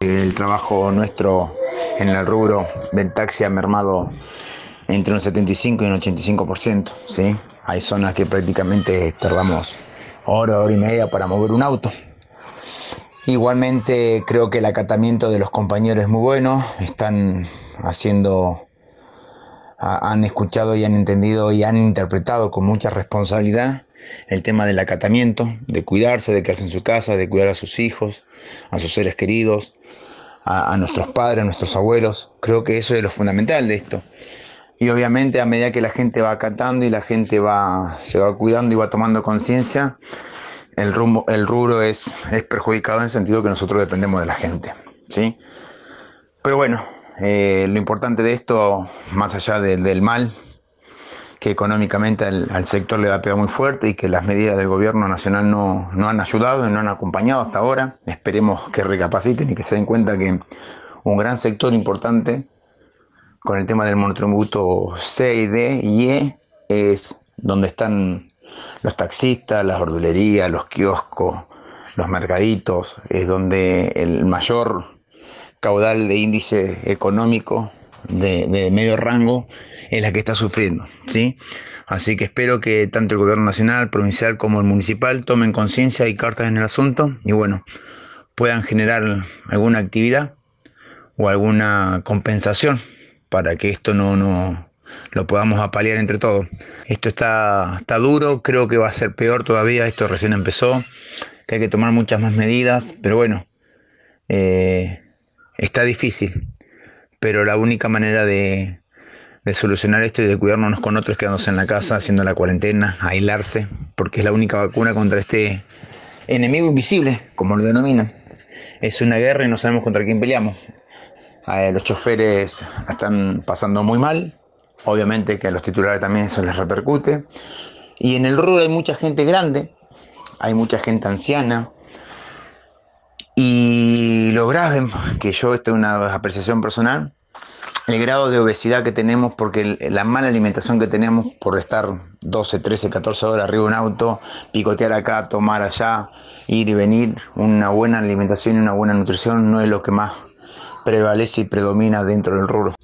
El trabajo nuestro en el rubro del taxi ha mermado entre un 75 y un 85%, ¿sí? Hay zonas que prácticamente tardamos hora, hora y media para mover un auto. Igualmente creo que el acatamiento de los compañeros es muy bueno, están haciendo, han escuchado y han entendido y han interpretado con mucha responsabilidad el tema del acatamiento, de cuidarse, de quedarse en su casa, de cuidar a sus hijos, a sus seres queridos, a, nuestros padres, a nuestros abuelos. Creo que eso es lo fundamental de esto. Y obviamente a medida que la gente va acatando y la gente va, se va cuidando y va tomando conciencia, el, rumbo, el rubro es, perjudicado en el sentido que nosotros dependemos de la gente. ¿sí? Pero bueno, eh, lo importante de esto, más allá del mal, que económicamente al, sector le va a pegar muy fuerte y que las medidas del gobierno nacional no, han ayudado y no han acompañado hasta ahora. Esperemos que recapaciten y que se den cuenta que un gran sector importante con el tema del monotributo C y D y E es donde están los taxistas, las bordelerías, los kioscos, los mercaditos, es donde el mayor caudal de índice económico de, medio rango es la que está sufriendo. ¿sí? Así que espero que tanto el gobierno nacional, provincial como el municipal tomen conciencia y cartas en el asunto y bueno, puedan generar alguna actividad o alguna compensación para que esto no, no lo podamos apalear entre todos. Esto está, está duro, creo que va a ser peor todavía, esto recién empezó, que hay que tomar muchas más medidas, pero bueno, eh, está difícil pero la única manera de, solucionar esto y de cuidarnos con otros quedándose en la casa, haciendo la cuarentena, aislarse, porque es la única vacuna contra este enemigo invisible, como lo denominan. Es una guerra y no sabemos contra quién peleamos. Eh, los choferes están pasando muy mal, obviamente que a los titulares también eso les repercute. Y en el rural hay mucha gente grande, hay mucha gente anciana, grave, que yo, esto es una apreciación personal, el grado de obesidad que tenemos, porque la mala alimentación que tenemos por estar 12, 13, 14 horas arriba de un auto, picotear acá, tomar allá, ir y venir, una buena alimentación y una buena nutrición no es lo que más prevalece y predomina dentro del rubro.